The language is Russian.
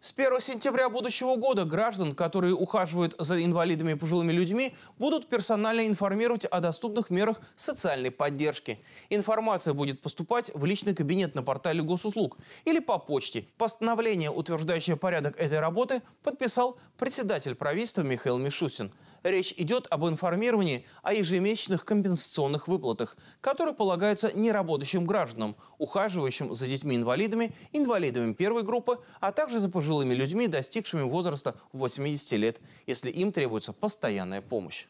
С 1 сентября будущего года граждан, которые ухаживают за инвалидами и пожилыми людьми, будут персонально информировать о доступных мерах социальной поддержки. Информация будет поступать в личный кабинет на портале госуслуг или по почте. Постановление, утверждающее порядок этой работы, подписал председатель правительства Михаил Мишустин. Речь идет об информировании о ежемесячных компенсационных выплатах, которые полагаются неработающим гражданам, ухаживающим за детьми-инвалидами, инвалидами первой группы, а также за пожилыми пожилыми людьми, достигшими возраста 80 лет, если им требуется постоянная помощь.